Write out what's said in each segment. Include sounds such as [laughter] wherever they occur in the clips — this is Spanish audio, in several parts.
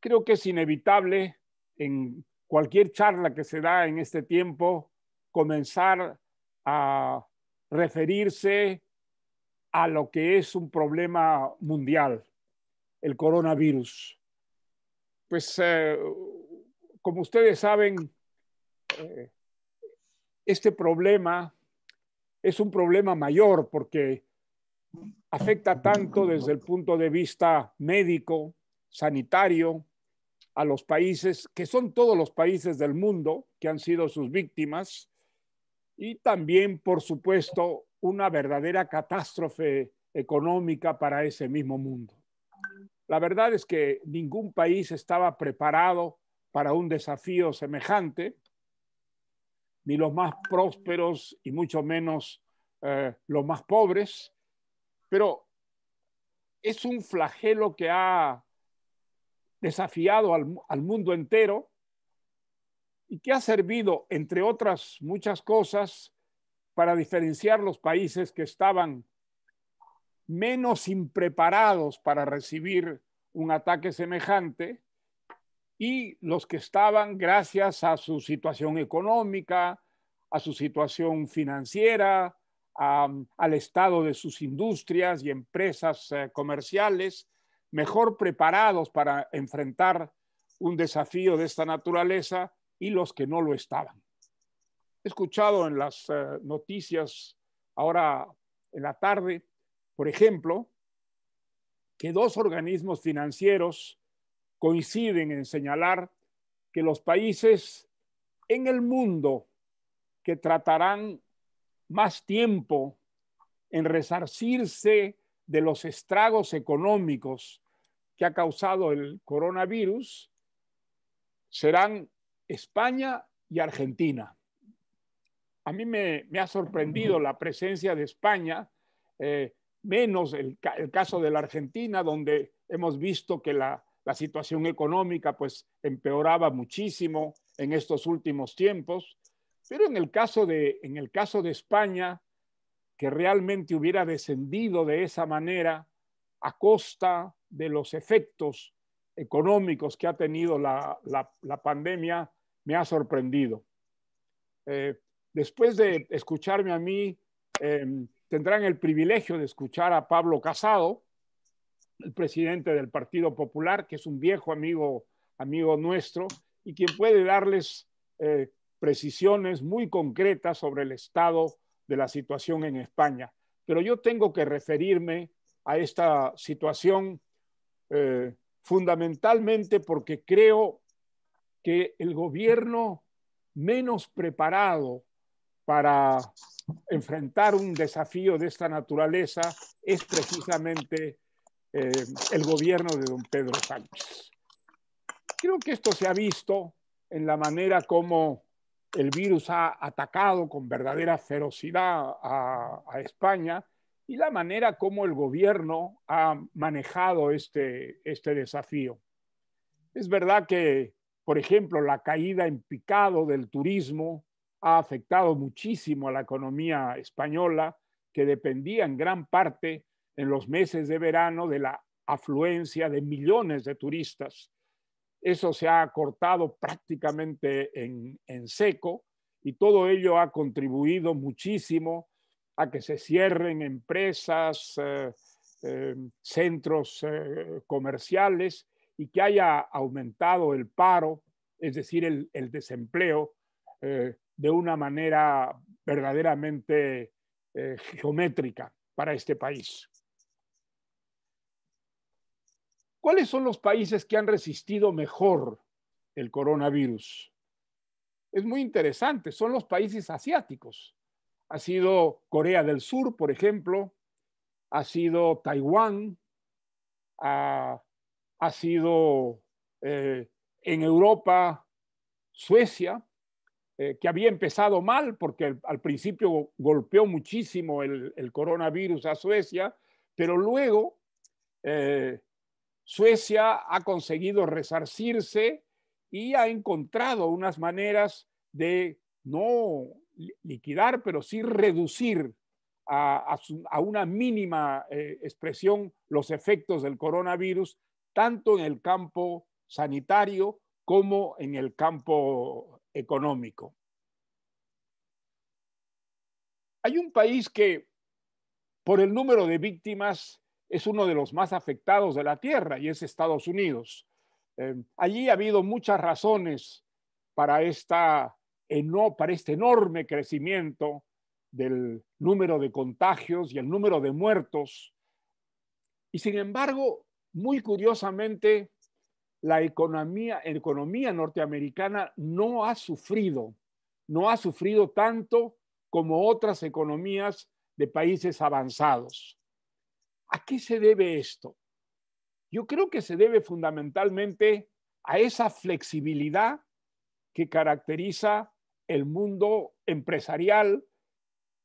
creo que es inevitable en cualquier charla que se da en este tiempo comenzar a referirse a lo que es un problema mundial, el coronavirus. Pues eh, como ustedes saben, eh, este problema es un problema mayor porque afecta tanto desde el punto de vista médico, sanitario a los países, que son todos los países del mundo que han sido sus víctimas, y también, por supuesto, una verdadera catástrofe económica para ese mismo mundo. La verdad es que ningún país estaba preparado para un desafío semejante, ni los más prósperos y mucho menos eh, los más pobres, pero es un flagelo que ha desafiado al, mundo entero y que ha servido, entre otras muchas cosas, para diferenciar los países que estaban menos impreparados para recibir un ataque semejante y los que estaban gracias a su situación económica, a su situación financiera, al estado de sus industrias y empresas eh, comerciales, mejor preparados para enfrentar un desafío de esta naturaleza y los que no lo estaban. He escuchado en las eh, noticias ahora en la tarde, por ejemplo, que dos organismos financieros coinciden en señalar que los países en el mundo que tratarán más tiempo en resarcirse de los estragos económicos que ha causado el coronavirus serán España y Argentina. A mí me, ha sorprendido la presencia de España, eh, menos el, caso de la Argentina, donde hemos visto que la, situación económica pues empeoraba muchísimo en estos últimos tiempos. Pero en el caso de, en el caso de España, que realmente hubiera descendido de esa manera a costa de los efectos económicos que ha tenido la, pandemia me ha sorprendido. Eh, después de escucharme a mí, em, tendrán el privilegio de escuchar a Pablo Casado, el presidente del Partido Popular, que es un viejo amigo, amigo nuestro, y quien puede darles eh, precisiones muy concretas sobre el estado de la situación en España. Pero yo tengo que referirme a esta situación eh, fundamentalmente porque creo que el gobierno menos preparado para enfrentar un desafío de esta naturaleza es precisamente eh, el gobierno de don Pedro Sánchez. Creo que esto se ha visto en la manera como el virus ha atacado con verdadera ferocidad a España y la manera como el gobierno ha manejado este, este desafío. Es verdad que, por ejemplo, la caída en picado del turismo ha afectado muchísimo a la economía española, que dependía en gran parte en los meses de verano de la afluencia de millones de turistas. Eso se ha cortado prácticamente en, en seco y todo ello ha contribuido muchísimo a que se cierren empresas, eh, eh, centros eh, comerciales y que haya aumentado el paro, es decir, el desempleo, de una manera verdaderamente geométrica para este país. ¿Cuáles son los países que han resistido mejor el coronavirus? Es muy interesante, son los países asiáticos ha sido Corea del Sur, por ejemplo, ha sido Taiwán, ha, sido eh, en Europa Suecia, eh, que había empezado mal porque al principio golpeó muchísimo el, coronavirus a Suecia, pero luego eh, Suecia ha conseguido resarcirse y ha encontrado unas maneras de no liquidar, pero sí reducir a, una mínima eh, expresión los efectos del coronavirus, tanto en el campo sanitario como en el campo económico. Hay un país que, por el número de víctimas, es uno de los más afectados de la Tierra y es Estados Unidos. Eh, allí ha habido muchas razones para esta para este enorme crecimiento del número de contagios y el número de muertos. Y sin embargo, muy curiosamente, la economía, economía norteamericana no ha sufrido, no ha sufrido tanto como otras economías de países avanzados. ¿A qué se debe esto? Yo creo que se debe fundamentalmente a esa flexibilidad que caracteriza el mundo empresarial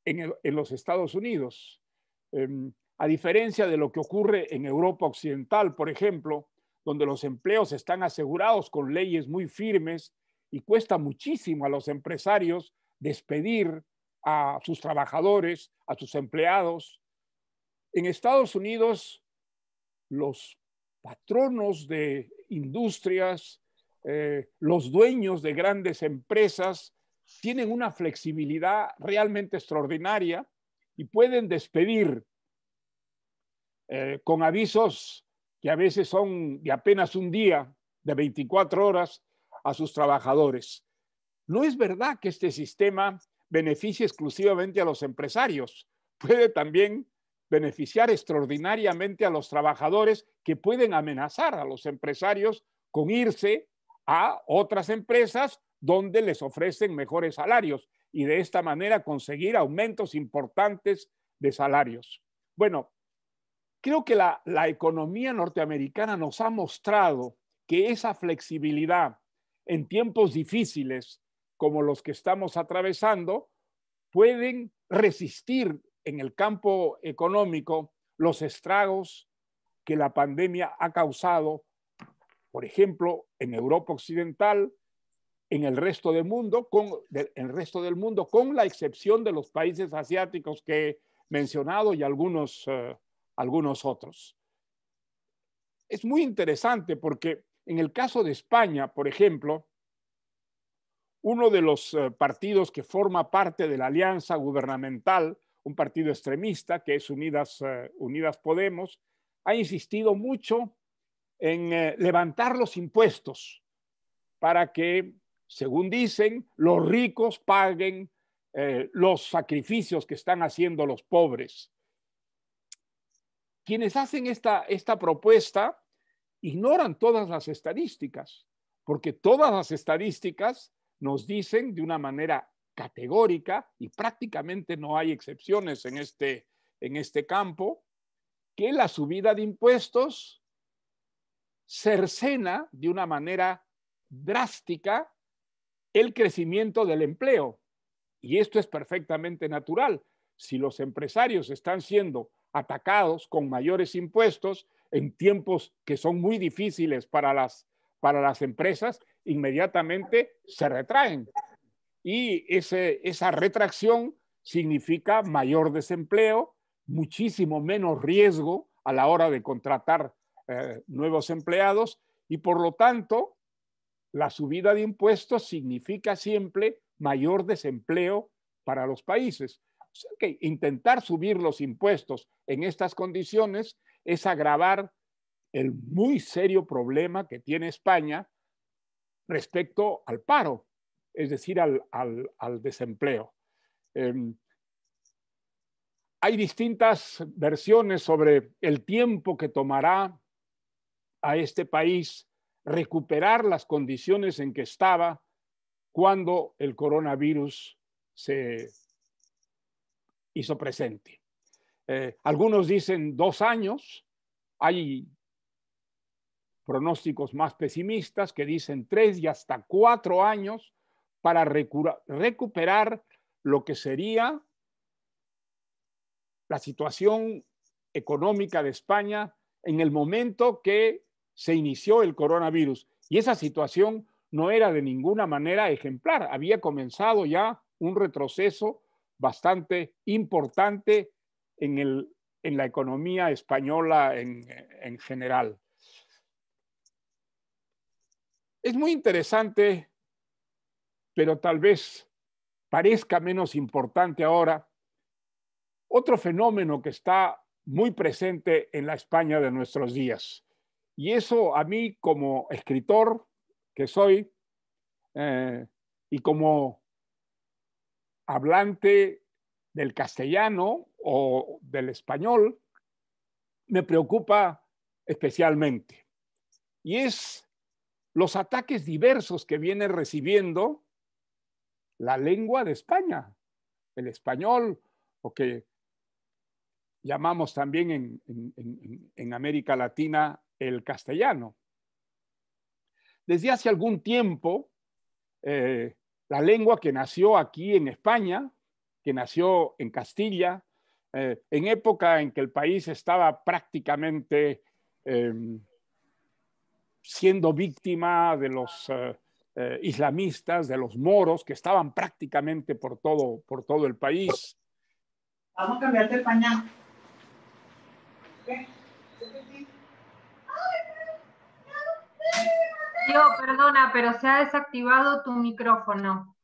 en, los Estados Unidos. Em, a diferencia de lo que ocurre en Europa Occidental, por ejemplo, donde los empleos están asegurados con leyes muy firmes y cuesta muchísimo a los empresarios despedir a sus trabajadores, a sus empleados. En Estados Unidos, los patronos de industrias, eh, los dueños de grandes empresas tienen una flexibilidad realmente extraordinaria y pueden despedir eh, con avisos que a veces son de apenas un día, de 24 horas, a sus trabajadores. No es verdad que este sistema beneficie exclusivamente a los empresarios, puede también beneficiar extraordinariamente a los trabajadores que pueden amenazar a los empresarios con irse a otras empresas donde les ofrecen mejores salarios y de esta manera conseguir aumentos importantes de salarios. Bueno, creo que la, la economía norteamericana nos ha mostrado que esa flexibilidad en tiempos difíciles como los que estamos atravesando pueden resistir en el campo económico los estragos que la pandemia ha causado, por ejemplo, en Europa Occidental, en el resto del mundo, con resto del mundo, con la excepción de los países asiáticos que he mencionado y algunos, eh, algunos otros. Es muy interesante porque en el caso de España, por ejemplo, uno de los eh, partidos que forma parte de la alianza gubernamental, un partido extremista que es Unidas, eh, Unidas Podemos, ha insistido mucho en levantar los impuestos para que según dicen, los ricos paguen eh, los sacrificios que están haciendo los pobres. Quienes hacen esta, esta propuesta ignoran todas las estadísticas, porque todas las estadísticas nos dicen de una manera categórica, y prácticamente no hay excepciones en este, en este campo, que la subida de impuestos cercena de una manera drástica el crecimiento del empleo. Y esto es perfectamente natural. Si los empresarios están siendo atacados con mayores impuestos en tiempos que son muy difíciles para las, para las empresas, inmediatamente se retraen. Y esa retracción significa mayor desempleo, muchísimo menos riesgo a la hora de contratar eh, nuevos empleados y por lo tanto la subida de impuestos significa siempre mayor desempleo para los países. O sea que intentar subir los impuestos en estas condiciones es agravar el muy serio problema que tiene España respecto al paro, es decir, al, desempleo. Em, hay distintas versiones sobre el tiempo que tomará a este país recuperar las condiciones en que estaba cuando el coronavirus se hizo presente. Eh, algunos dicen dos años, hay pronósticos más pesimistas que dicen tres y hasta cuatro años para recuperar lo que sería la situación económica de España en el momento que se inició el coronavirus y esa situación no era de ninguna manera ejemplar. Había comenzado ya un retroceso bastante importante en, la economía española en general. Es muy interesante, pero tal vez parezca menos importante ahora, otro fenómeno que está muy presente en la España de nuestros días. Y eso a mí como escritor que soy eh, y como hablante del castellano o del español, me preocupa especialmente. Y es los ataques diversos que viene recibiendo la lengua de España, el español, o que llamamos también en América Latina el castellano. Desde hace algún tiempo, eh, la lengua que nació aquí en España, que nació en Castilla, eh, en época en que el país estaba prácticamente em, siendo víctima de los eh, islamistas, de los moros, que estaban prácticamente por todo, por todo el país. Vamos a cambiarte el pañal. Yo, perdona, pero se ha desactivado tu micrófono.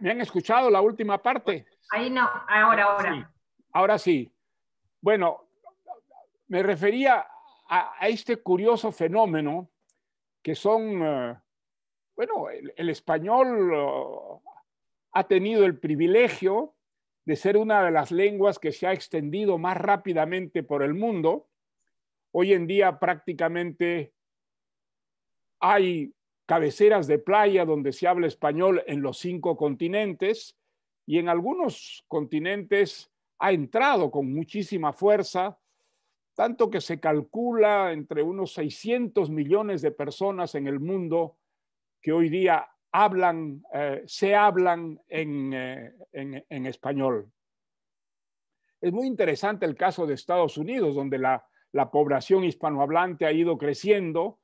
¿Me han escuchado la última parte? Ahí no, ahora, ahora. Sí, ahora sí. Bueno, me refería a, este curioso fenómeno que son, eh, bueno, el, español eh, ha tenido el privilegio de ser una de las lenguas que se ha extendido más rápidamente por el mundo, hoy en día prácticamente hay cabeceras de playa donde se habla español en los cinco continentes y en algunos continentes ha entrado con muchísima fuerza, tanto que se calcula entre unos 600 millones de personas en el mundo que hoy día hablan, eh, se hablan eh, en, español. Es muy interesante el caso de Estados Unidos, donde la, población hispanohablante ha ido creciendo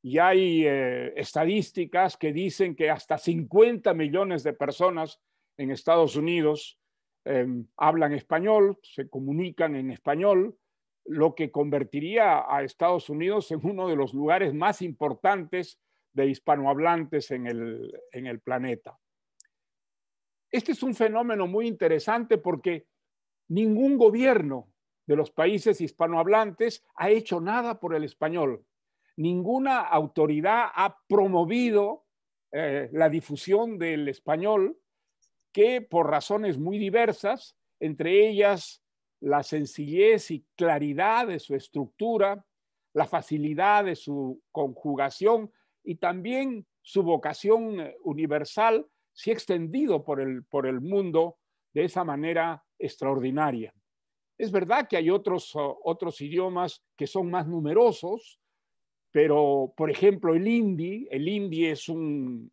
y hay eh, estadísticas que dicen que hasta 50 millones de personas en Estados Unidos em, hablan español, se comunican en español, lo que convertiría a Estados Unidos en uno de los lugares más importantes de hispanohablantes en el, planeta. Este es un fenómeno muy interesante porque ningún gobierno de los países hispanohablantes ha hecho nada por el español. Ninguna autoridad ha promovido eh, la difusión del español que por razones muy diversas, entre ellas la sencillez y claridad de su estructura, la facilidad de su conjugación, y también su vocación eh, universal se ha extendido por el, mundo de esa manera extraordinaria. Es verdad que hay otros, idiomas que son más numerosos, pero por ejemplo el hindi, el hindi es una,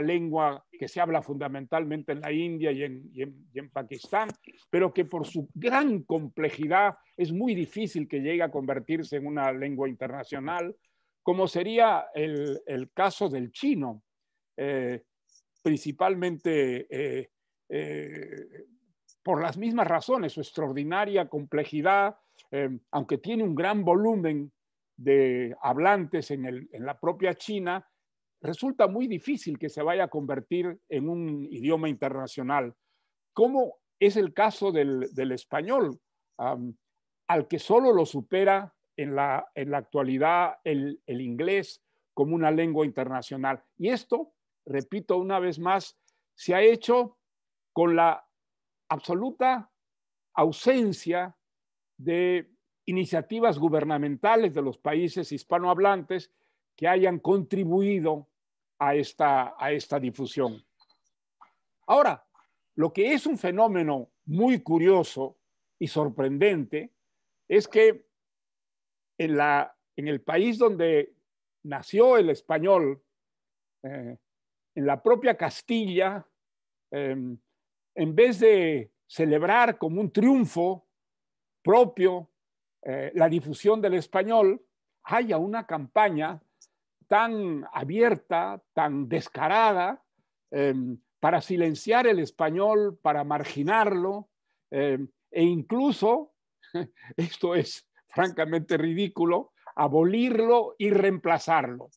lengua que se habla fundamentalmente en la India y en, Pakistán, pero que por su gran complejidad es muy difícil que llegue a convertirse en una lengua internacional como sería el, caso del chino, eh, principalmente eh, eh, por las mismas razones, su extraordinaria complejidad, aunque tiene un gran volumen de hablantes en, la propia China, resulta muy difícil que se vaya a convertir en un idioma internacional, como es el caso del, español, al que solo lo supera en la, en la actualidad el, inglés como una lengua internacional. Y esto, repito una vez más, se ha hecho con la absoluta ausencia de iniciativas gubernamentales de los países hispanohablantes que hayan contribuido a esta, a esta difusión. Ahora, lo que es un fenómeno muy curioso y sorprendente es que en, la, en el país donde nació el español, eh, en la propia Castilla, em, en vez de celebrar como un triunfo propio eh, la difusión del español, haya una campaña tan abierta, tan descarada, em, para silenciar el español, para marginarlo, em, e incluso, [laughs] esto es francamente ridículo, abolirlo y reemplazarlo.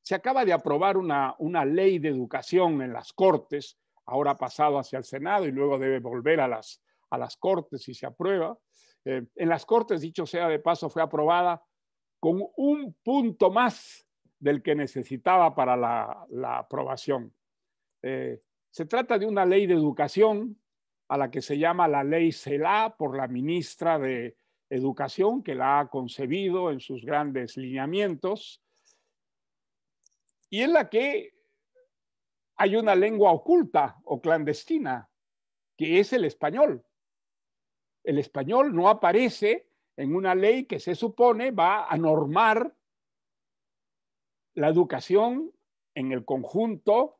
Se acaba de aprobar una, una ley de educación en las Cortes, ahora ha pasado hacia el Senado y luego debe volver a las, a las Cortes si se aprueba. Eh, en las Cortes, dicho sea de paso, fue aprobada con un punto más del que necesitaba para la, aprobación. Eh, se trata de una ley de educación a la que se llama la ley CELA por la ministra de educación que la ha concebido en sus grandes lineamientos y en la que hay una lengua oculta o clandestina, que es el español. El español no aparece en una ley que se supone va a normar la educación en el conjunto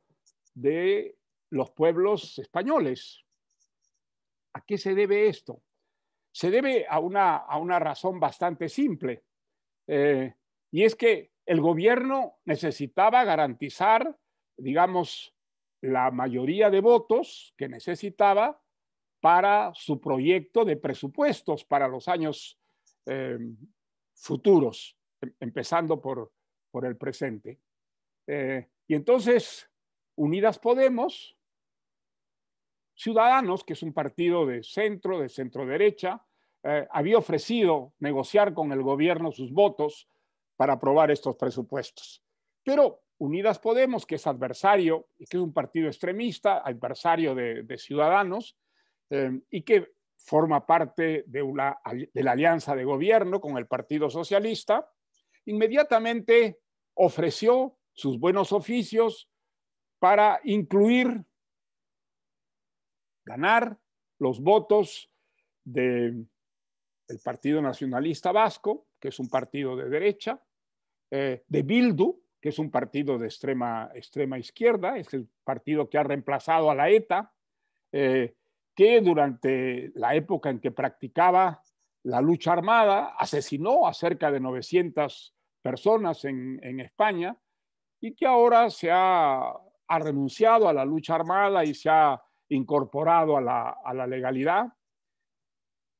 de los pueblos españoles. ¿A qué se debe esto? se debe a una, razón bastante simple, eh, y es que el gobierno necesitaba garantizar, digamos, la mayoría de votos que necesitaba para su proyecto de presupuestos para los años em, futuros, em, empezando por, el presente. Eh, y entonces, Unidas Podemos Ciudadanos, que es un partido de centro, de centro derecha, eh, había ofrecido negociar con el gobierno sus votos para aprobar estos presupuestos. Pero Unidas Podemos, que es adversario, que es un partido extremista, adversario de, Ciudadanos, eh, y que forma parte de, de la alianza de gobierno con el Partido Socialista, inmediatamente ofreció sus buenos oficios para incluir ganar los votos del Partido Nacionalista Vasco, que es un partido de derecha, eh, de Bildu, que es un partido de extrema, extrema izquierda, es el partido que ha reemplazado a la ETA, eh, que durante la época en que practicaba la lucha armada asesinó a cerca de 900 personas en, España y que ahora se ha, ha, renunciado a la lucha armada y se ha incorporado a la, legalidad.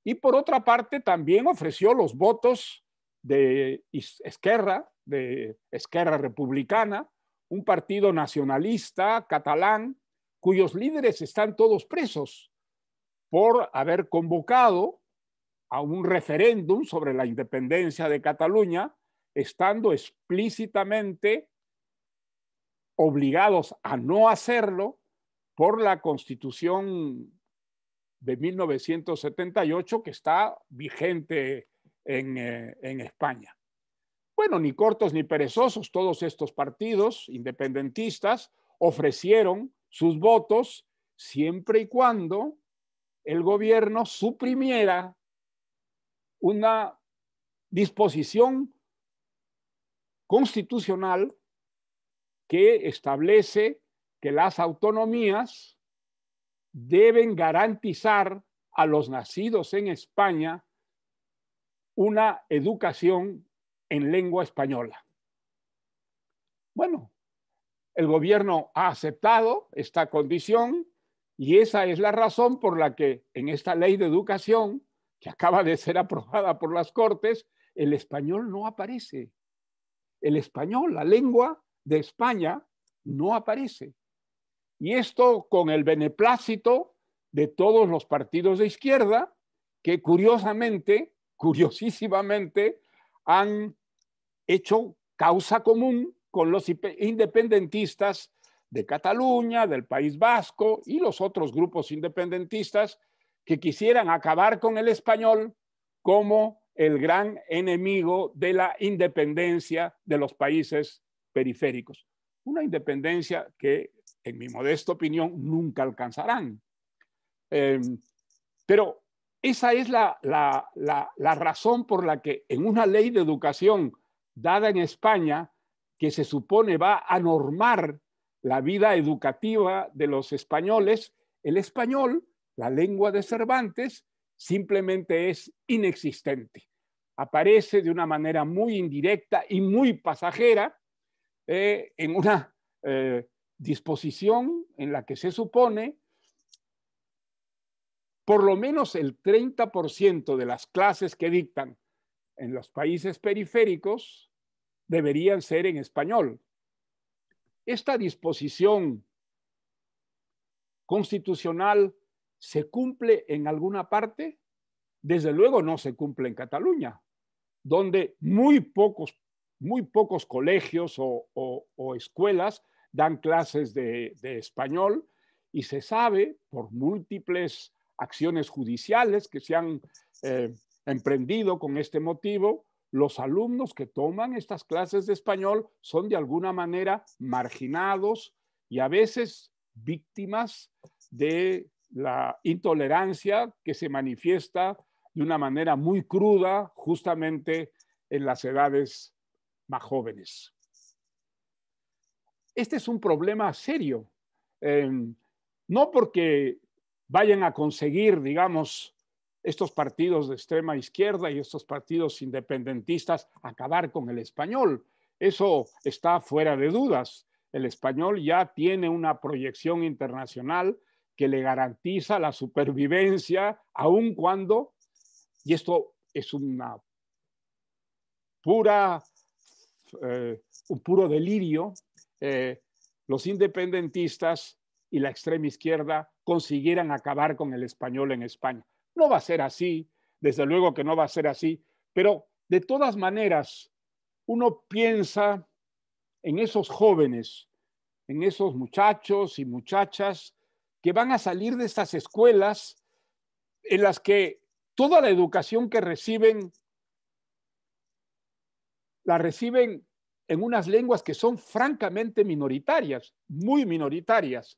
Y por otra parte, también ofreció los votos de Esquerra, de Esquerra Republicana, un partido nacionalista catalán, cuyos líderes están todos presos por haber convocado a un referéndum sobre la independencia de Cataluña, estando explícitamente obligados a no hacerlo por la constitución de 1978 que está vigente eh, en, España. Bueno, ni cortos ni perezosos, todos estos partidos independentistas ofrecieron sus votos siempre y cuando el gobierno suprimiera una disposición constitucional que establece que las autonomías deben garantizar a los nacidos en España una educación en lengua española. Bueno, el gobierno ha aceptado esta condición y esa es la razón por la que en esta ley de educación que acaba de ser aprobada por las Cortes, el español no aparece. El español, la lengua de España, no aparece. Y esto con el beneplácito de todos los partidos de izquierda que curiosamente, curiosísimamente, han hecho causa común con los independentistas de Cataluña, del País Vasco y los otros grupos independentistas que quisieran acabar con el español como el gran enemigo de la independencia de los países periféricos. Una independencia que en mi modesta opinión, nunca alcanzarán. Em, pero esa es la, razón por la que en una ley de educación dada en España, que se supone va a normar la vida educativa de los españoles, el español, la lengua de Cervantes, simplemente es inexistente. Aparece de una manera muy indirecta y muy pasajera eh, en una eh, disposición en la que se supone por lo menos el 30% de las clases que dictan en los países periféricos deberían ser en español. Esta disposición constitucional se cumple en alguna parte? Desde luego no se cumple en Cataluña, donde muy pocos, muy pocos colegios o escuelas dan clases de, español y se sabe por múltiples acciones judiciales que se han eh, emprendido con este motivo, los alumnos que toman estas clases de español son de alguna manera marginados y a veces víctimas de la intolerancia que se manifiesta de una manera muy cruda justamente en las edades más jóvenes este es un problema serio. Em, no porque vayan a conseguir, digamos, estos partidos de extrema izquierda y estos partidos independentistas acabar con el español. Eso está fuera de dudas. El español ya tiene una proyección internacional que le garantiza la supervivencia, aun cuando, y esto es una pura, eh, un puro delirio, eh, los independentistas y la extrema izquierda consiguieran acabar con el español en España. No va a ser así, desde luego que no va a ser así, pero de todas maneras, uno piensa en esos jóvenes, en esos muchachos y muchachas que van a salir de estas escuelas en las que toda la educación que reciben la reciben en unas lenguas que son francamente minoritarias, muy minoritarias,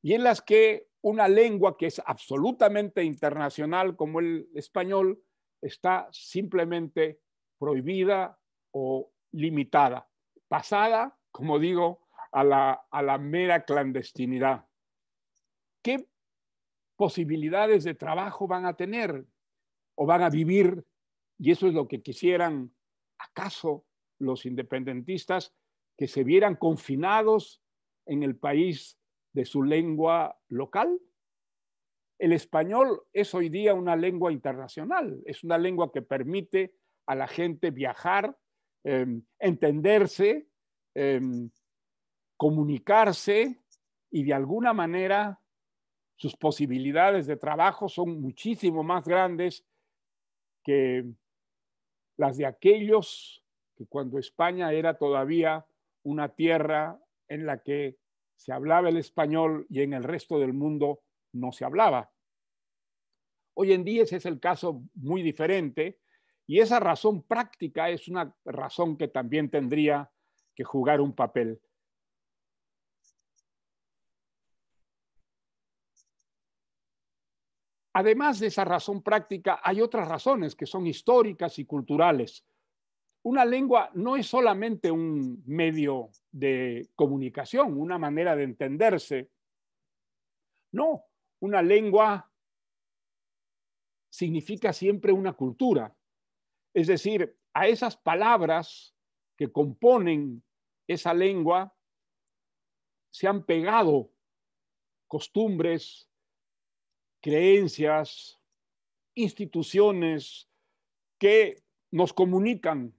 y en las que una lengua que es absolutamente internacional como el español está simplemente prohibida o limitada, pasada, como digo, a la, mera clandestinidad. ¿Qué posibilidades de trabajo van a tener o van a vivir? Y eso es lo que quisieran, acaso, los independentistas que se vieran confinados en el país de su lengua local. El español es hoy día una lengua internacional, es una lengua que permite a la gente viajar, em, entenderse, em, comunicarse y de alguna manera sus posibilidades de trabajo son muchísimo más grandes que las de aquellos cuando España era todavía una tierra en la que se hablaba el español y en el resto del mundo no se hablaba. Hoy en día ese es el caso muy diferente y esa razón práctica es una razón que también tendría que jugar un papel. Además de esa razón práctica, hay otras razones que son históricas y culturales una lengua no es solamente un medio de comunicación, una manera de entenderse. No, una lengua significa siempre una cultura. Es decir, a esas palabras que componen esa lengua se han pegado costumbres, creencias, instituciones que nos comunican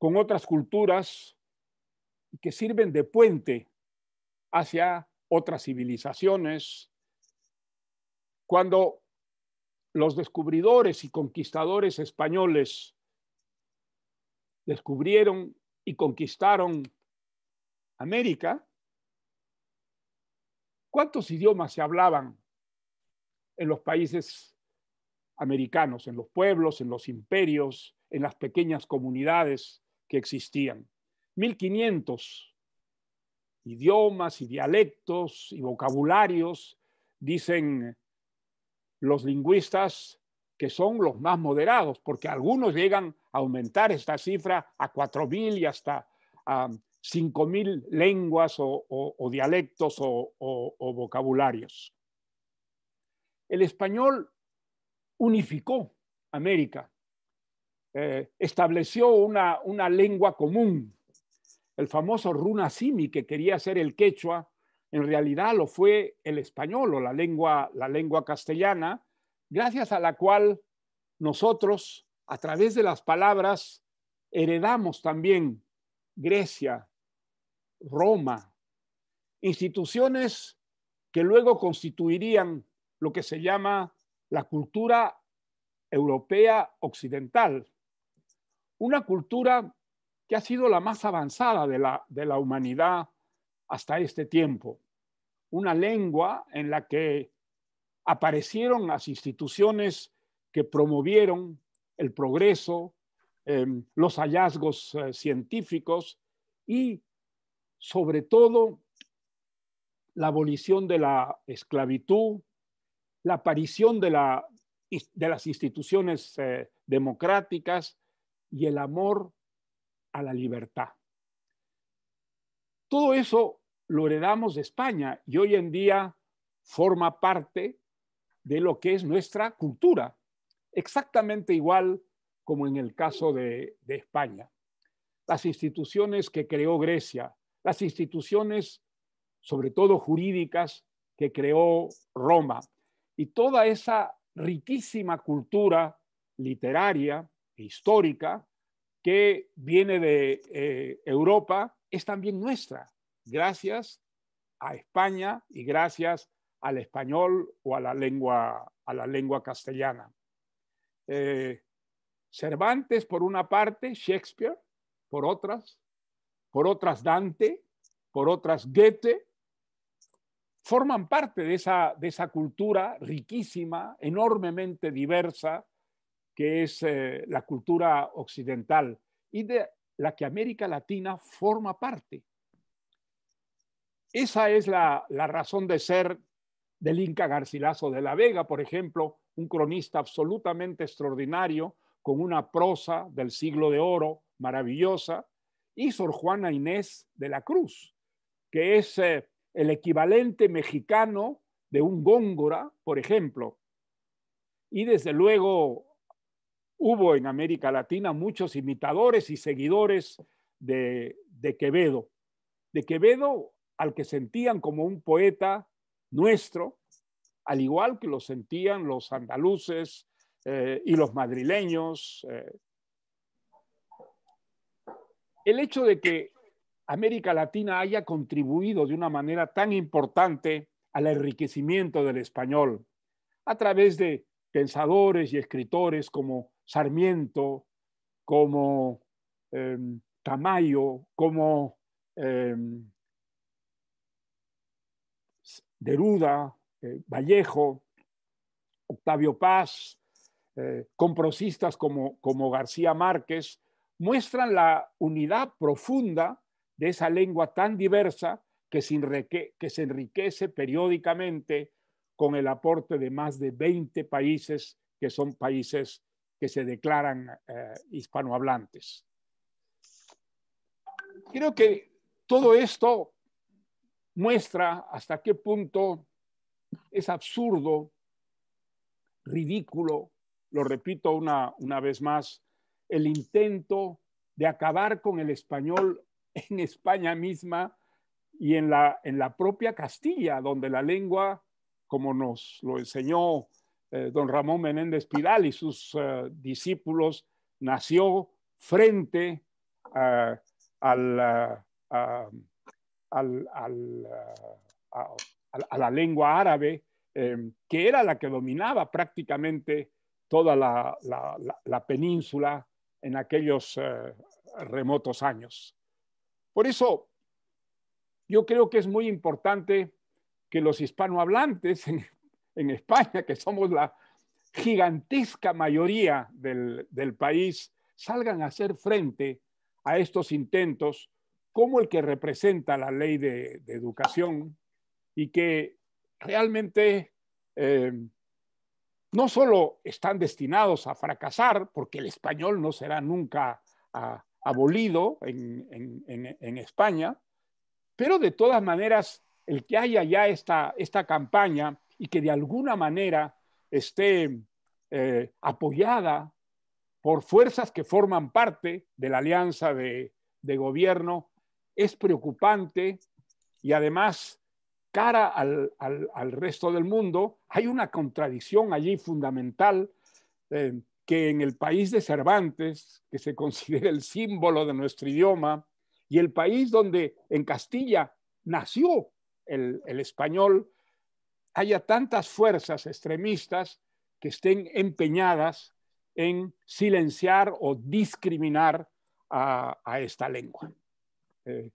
con otras culturas que sirven de puente hacia otras civilizaciones. Cuando los descubridores y conquistadores españoles descubrieron y conquistaron América, ¿cuántos idiomas se hablaban en los países americanos, en los pueblos, en los imperios, en las pequeñas comunidades que existían. 1500 idiomas y dialectos y vocabularios, dicen los lingüistas que son los más moderados, porque algunos llegan a aumentar esta cifra a 4.000 y hasta a 5.000 lenguas o, dialectos o vocabularios. El español unificó América eh, estableció una, una lengua común. El famoso runasimi, que quería ser el quechua, en realidad lo fue el español o la lengua, la lengua castellana, gracias a la cual nosotros, a través de las palabras, heredamos también Grecia, Roma, instituciones que luego constituirían lo que se llama la cultura europea occidental, una cultura que ha sido la más avanzada de la, humanidad hasta este tiempo, una lengua en la que aparecieron las instituciones que promovieron el progreso, eh, los hallazgos eh, científicos y sobre todo la abolición de la esclavitud, la aparición de, las instituciones eh, democráticas y el amor a la libertad. Todo eso lo heredamos de España y hoy en día forma parte de lo que es nuestra cultura, exactamente igual como en el caso de, España. Las instituciones que creó Grecia, las instituciones sobre todo jurídicas que creó Roma y toda esa riquísima cultura literaria, histórica que viene de eh, Europa es también nuestra, gracias a España y gracias al español o a la lengua, a la lengua castellana. Eh, Cervantes por una parte, Shakespeare por otras, por otras Dante, por otras Goethe, forman parte de de esa cultura riquísima, enormemente diversa, que es eh, la cultura occidental y de la que América Latina forma parte. Esa es la, razón de ser del Inca Garcilaso de la Vega, por ejemplo, un cronista absolutamente extraordinario, con una prosa del siglo de oro maravillosa, y Sor Juana Inés de la Cruz, que es eh, el equivalente mexicano de un góngora, por ejemplo. Y desde luego hubo en América Latina muchos imitadores y seguidores de, Quevedo, de Quevedo al que sentían como un poeta nuestro, al igual que lo sentían los andaluces eh, y los madrileños. Eh. El hecho de que América Latina haya contribuido de una manera tan importante al enriquecimiento del español a través de pensadores y escritores como Sarmiento, como em, Tamayo, como em, Deruda, eh, Vallejo, Octavio Paz, eh, comprosistas como, García Márquez, muestran la unidad profunda de esa lengua tan diversa que se, que se enriquece periódicamente con el aporte de más de 20 países que son países que se declaran eh, hispanohablantes. Creo que todo esto muestra hasta qué punto es absurdo, ridículo, lo repito una, una vez más, el intento de acabar con el español [laughs] en España misma y en la, en la propia Castilla, donde la lengua, como nos lo enseñó eh, don Ramón Menéndez Pidal y sus eh, discípulos nació frente a, eh, la lengua árabe, que era la que dominaba prácticamente toda la, península en aquellos remotos años. Por eso, yo creo que es muy importante que los hispanohablantes [laughs] en España, que somos la gigantesca mayoría del, país, salgan a hacer frente a estos intentos como el que representa la ley de, educación y que realmente eh, no solo están destinados a fracasar, porque el español no será nunca abolido en, España, pero de todas maneras, el que haya ya esta, esta campaña y que de alguna manera esté eh, apoyada por fuerzas que forman parte de la alianza de, gobierno es preocupante y además cara al, resto del mundo, hay una contradicción allí fundamental eh, que en el país de Cervantes, que se [laughs] considera el símbolo de nuestro idioma, y el país donde en Castilla nació el español, haya tantas fuerzas extremistas que estén empeñadas en silenciar o discriminar a, esta lengua. Eh,